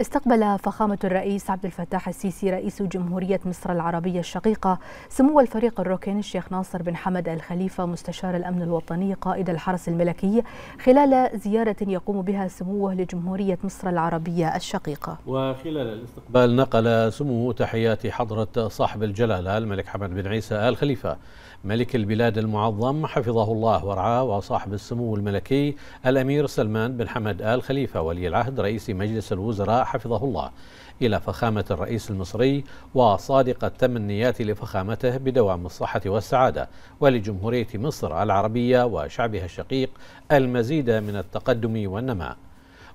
استقبل فخامة الرئيس عبد الفتاح السيسي رئيس جمهورية مصر العربية الشقيقة سمو الفريق الركن الشيخ ناصر بن حمد الخليفة مستشار الأمن الوطني قائد الحرس الملكي خلال زيارة يقوم بها سموه لجمهورية مصر العربية الشقيقة وخلال الاستقبال نقل سمو تحيات حضرة صاحب الجلالة الملك حمد بن عيسى آل خليفة ملك البلاد المعظم حفظه الله ورعاه وصاحب السمو الملكي الأمير سلمان بن حمد آل خليفة ولي العهد رئيس مجلس الوزراء حفظه الله إلى فخامة الرئيس المصري وصادق التمنيات لفخامته بدوام الصحة والسعادة ولجمهورية مصر العربية وشعبها الشقيق المزيد من التقدم والنماء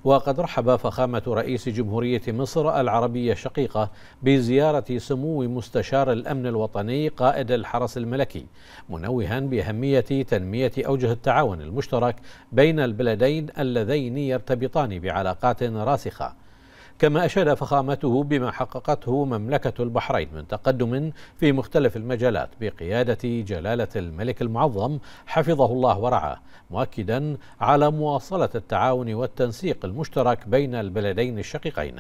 وقد رحب فخامة رئيس جمهورية مصر العربية الشقيقة بزيارة سمو مستشار الأمن الوطني قائد الحرس الملكي منوها بأهمية تنمية أوجه التعاون المشترك بين البلدين اللذين يرتبطان بعلاقات راسخة كما أشاد فخامته بما حققته مملكة البحرين من تقدم في مختلف المجالات بقيادة جلالة الملك المعظم حفظه الله ورعاه مؤكدا على مواصلة التعاون والتنسيق المشترك بين البلدين الشقيقين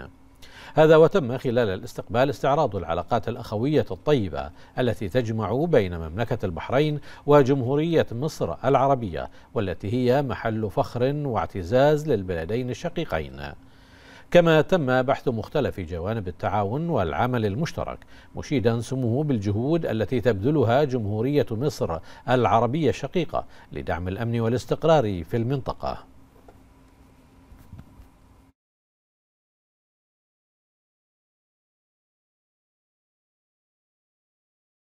هذا وتم خلال الاستقبال استعراض العلاقات الأخوية الطيبة التي تجمع بين مملكة البحرين وجمهورية مصر العربية والتي هي محل فخر واعتزاز للبلدين الشقيقين كما تم بحث مختلف جوانب التعاون والعمل المشترك مشيدا سموه بالجهود التي تبذلها جمهورية مصر العربية الشقيقة لدعم الأمن والاستقرار في المنطقة